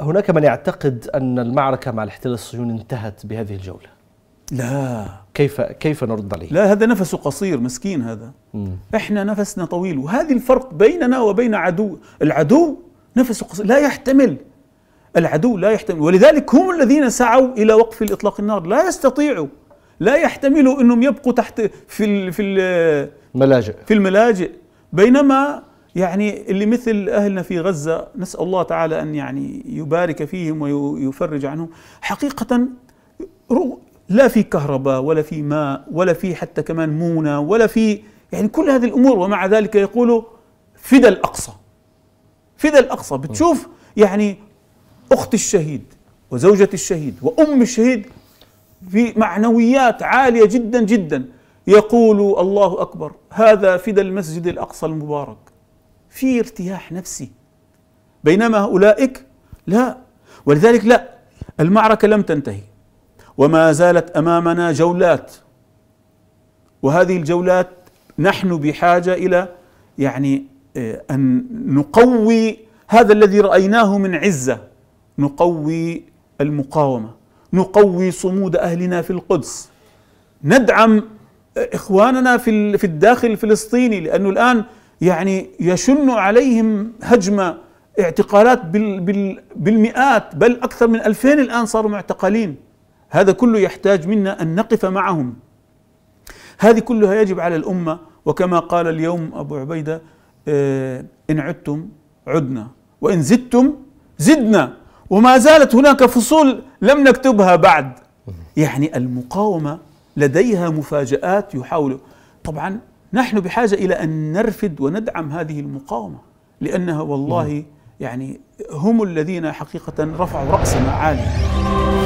هناك من يعتقد أن المعركة مع الاحتلال الصهيوني انتهت بهذه الجولة لا كيف كيف نرد عليه؟ لا هذا نفسه قصير مسكين هذا مم. احنا نفسنا طويل وهذه الفرق بيننا وبين عدو العدو نفسه قصير لا يحتمل العدو لا يحتمل ولذلك هم الذين سعوا الى وقف الاطلاق النار لا يستطيعوا لا يحتملوا انهم يبقوا تحت في ال في الملاجئ في الملاجئ بينما يعني اللي مثل أهلنا في غزة نسأل الله تعالى أن يعني يبارك فيهم ويفرج عنهم حقيقة لا في كهرباء ولا في ماء ولا في حتى كمان مونة ولا في يعني كل هذه الأمور ومع ذلك يقولوا فدى الأقصى فدى الأقصى بتشوف يعني أخت الشهيد وزوجة الشهيد وأم الشهيد في معنويات عالية جدا جدا يقول الله أكبر هذا فدى المسجد الأقصى المبارك في ارتياح نفسي بينما أولئك لا ولذلك لا المعركة لم تنتهي وما زالت أمامنا جولات وهذه الجولات نحن بحاجة إلى يعني آه، أن نقوي هذا الذي رأيناه من عزة نقوي المقاومة نقوي صمود أهلنا في القدس ندعم إخواننا في في الداخل الفلسطيني لأنه الآن يعني يشن عليهم هجمه اعتقالات بالمئات بل اكثر من 2000 الان صاروا معتقلين هذا كله يحتاج منا ان نقف معهم هذه كلها يجب على الامه وكما قال اليوم ابو عبيده آه، ان عدتم عدنا وان زدتم زدنا وما زالت هناك فصول لم نكتبها بعد يعني المقاومه لديها مفاجات يحاول طبعا نحن بحاجة إلى أن نرفد وندعم هذه المقاومة لأنها والله يعني هم الذين حقيقة رفعوا رأسنا عالي